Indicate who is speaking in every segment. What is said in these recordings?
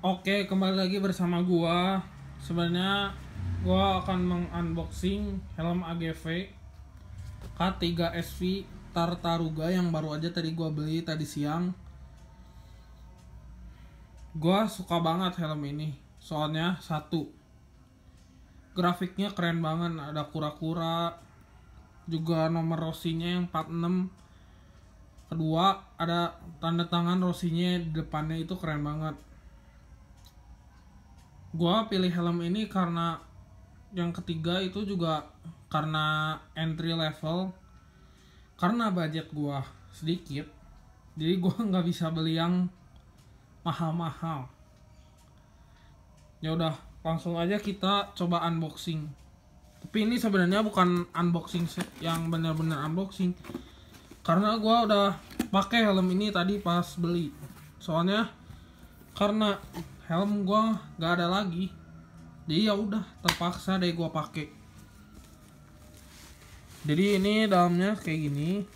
Speaker 1: Oke, kembali lagi bersama gua. Sebenarnya gua akan mengunboxing helm AGV K3SV Tartaruga yang baru aja tadi gua beli tadi siang. Gua suka banget helm ini. Soalnya satu. Grafiknya keren banget, ada kura-kura. Juga nomor rosinya yang 46. Kedua, ada tanda tangan rosinya depannya itu keren banget gua pilih helm ini karena yang ketiga itu juga karena entry level karena budget gua sedikit jadi gua nggak bisa beli yang mahal-mahal ya udah langsung aja kita coba unboxing tapi ini sebenarnya bukan unboxing yang benar-benar unboxing karena gua udah pakai helm ini tadi pas beli soalnya karena helm gua nggak ada lagi jadi ya udah terpaksa deh gua pakai jadi ini dalamnya kayak gini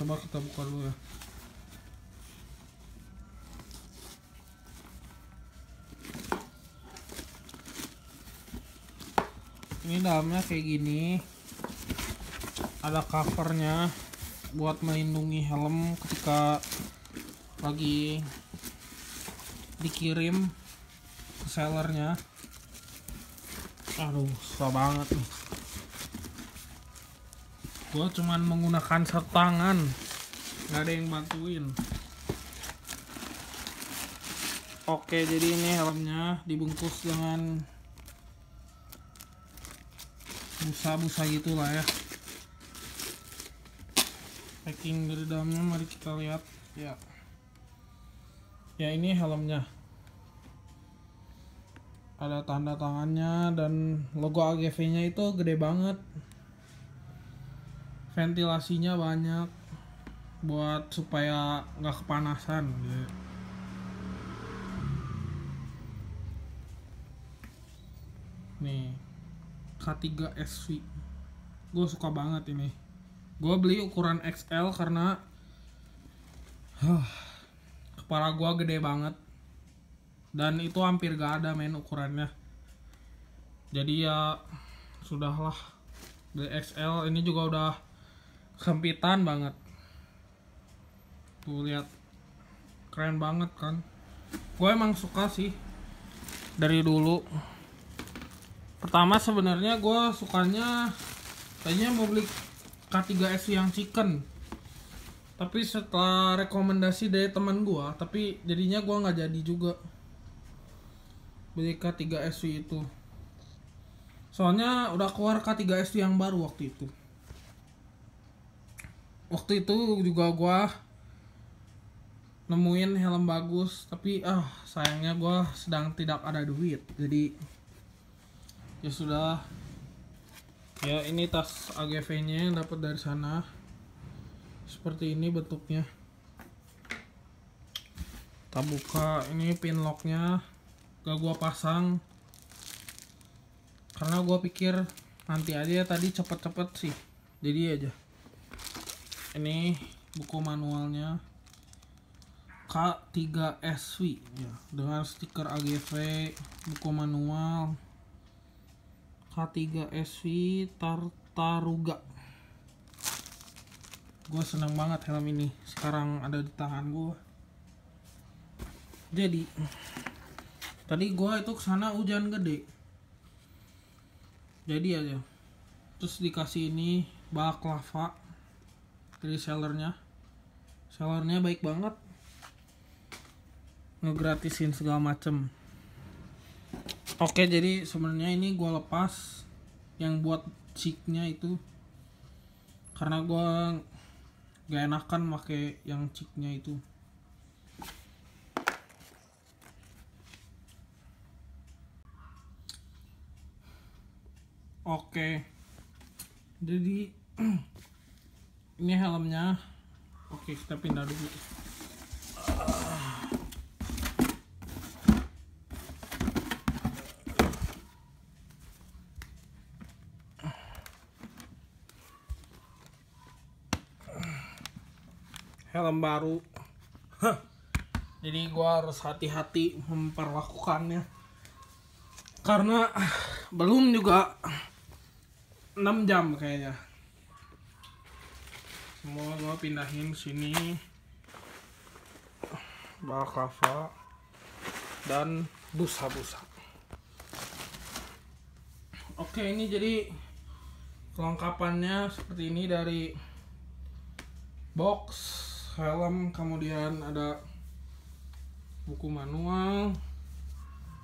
Speaker 1: coba kita buka dulu ya ini dalamnya kayak gini ada covernya buat melindungi helm ketika lagi dikirim ke sellernya aduh susah banget nih gue cuman menggunakan setangan nggak ada yang bantuin oke jadi ini helmnya dibungkus dengan busa-busa gitulah ya packing dari dalamnya mari kita lihat ya ya ini helmnya ada tanda tangannya dan logo AGV nya itu gede banget ventilasinya banyak buat supaya nggak kepanasan ya. nih K3 SV gue suka banget ini gue beli ukuran XL karena huh, kepala gua gede banget dan itu hampir gak ada main ukurannya jadi ya sudahlah DXL ini juga udah sempitan banget tuh lihat keren banget kan gue emang suka sih dari dulu pertama sebenarnya gue sukanya tadinya mau beli K3S yang chicken tapi setelah rekomendasi dari teman gua tapi jadinya gua nggak jadi juga beli K3 SU itu soalnya udah keluar K3 SU yang baru waktu itu waktu itu juga gua nemuin helm bagus tapi ah sayangnya gua sedang tidak ada duit jadi ya sudah ya ini tas AGV nya yang dapat dari sana seperti ini bentuknya kita buka ini pin locknya gak gua pasang karena gua pikir nanti aja tadi cepet-cepet sih jadi aja ini buku manualnya K3SW ya dengan stiker AGV buku manual K3SW Tartaruga gue senang banget helm ini sekarang ada di tangan gue jadi tadi gue itu kesana hujan gede jadi aja terus dikasih ini bak lava dari sellernya sellernya baik banget ngegratisin segala macem oke jadi sebenarnya ini gue lepas yang buat chicknya itu karena gue gak enakan pakai yang chipnya itu oke jadi ini helmnya oke kita pindah dulu helm baru Hah. jadi gua harus hati-hati memperlakukannya karena belum juga 6 jam kayaknya semua gue pindahin sini bakava dan busa-busa oke ini jadi kelengkapannya seperti ini dari box helm kemudian ada buku manual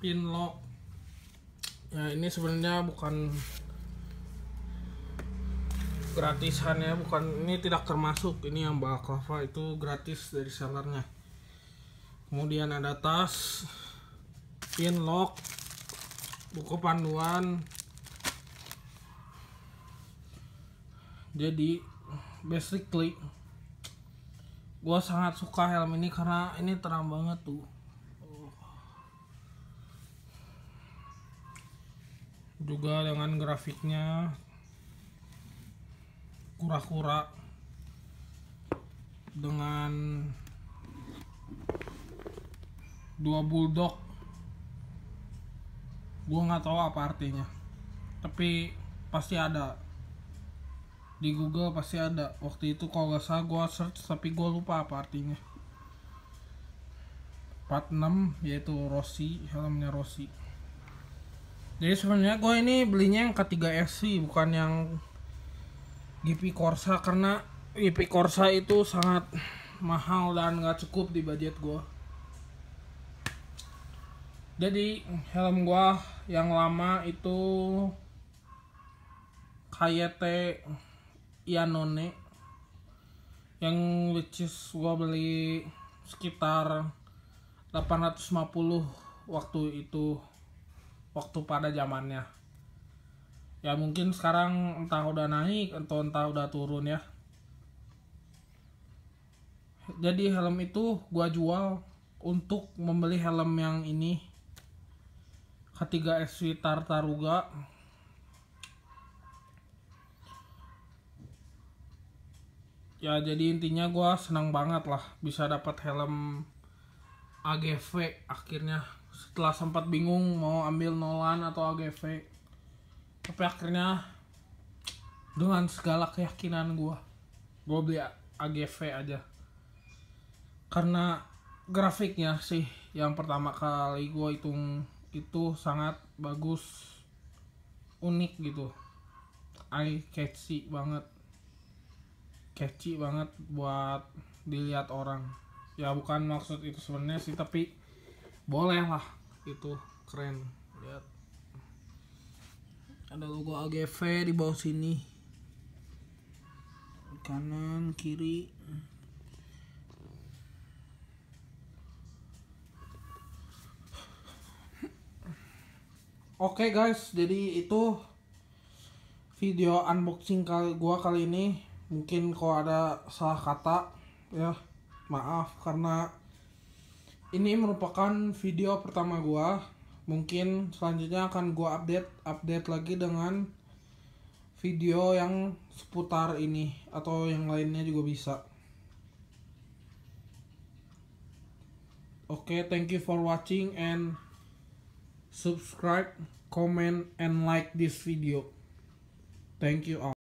Speaker 1: pin lock ya ini sebenarnya bukan gratisan ya bukan ini tidak termasuk ini yang baklava itu gratis dari sellernya kemudian ada tas pin lock buku panduan jadi basically gue sangat suka helm ini karena ini terang banget tuh juga dengan grafiknya kura-kura dengan dua bulldog gue nggak tahu apa artinya tapi pasti ada di Google pasti ada waktu itu kalau gak salah gue search tapi gue lupa apa artinya part 6 yaitu Rossi helmnya Rossi jadi sebenarnya gue ini belinya yang ketiga sc bukan yang GP Corsa karena GP Corsa itu sangat mahal dan nggak cukup di budget gue jadi helm gue yang lama itu KYT Ianone yang which is gua beli sekitar 850 waktu itu waktu pada zamannya ya mungkin sekarang entah udah naik atau entah udah turun ya jadi helm itu gua jual untuk membeli helm yang ini ketiga SW Tartaruga ya jadi intinya gue senang banget lah bisa dapat helm AGV akhirnya setelah sempat bingung mau ambil Nolan atau AGV tapi akhirnya dengan segala keyakinan gue gue beli AGV aja karena grafiknya sih yang pertama kali gue hitung itu sangat bagus unik gitu eye catchy banget catchy banget buat dilihat orang ya bukan maksud itu sebenarnya sih tapi boleh lah itu keren lihat ada logo AGV di bawah sini kanan kiri Oke okay guys, jadi itu video unboxing kali gua kali ini mungkin kalau ada salah kata ya maaf karena ini merupakan video pertama gua mungkin selanjutnya akan gua update update lagi dengan video yang seputar ini atau yang lainnya juga bisa oke okay, thank you for watching and subscribe comment and like this video thank you all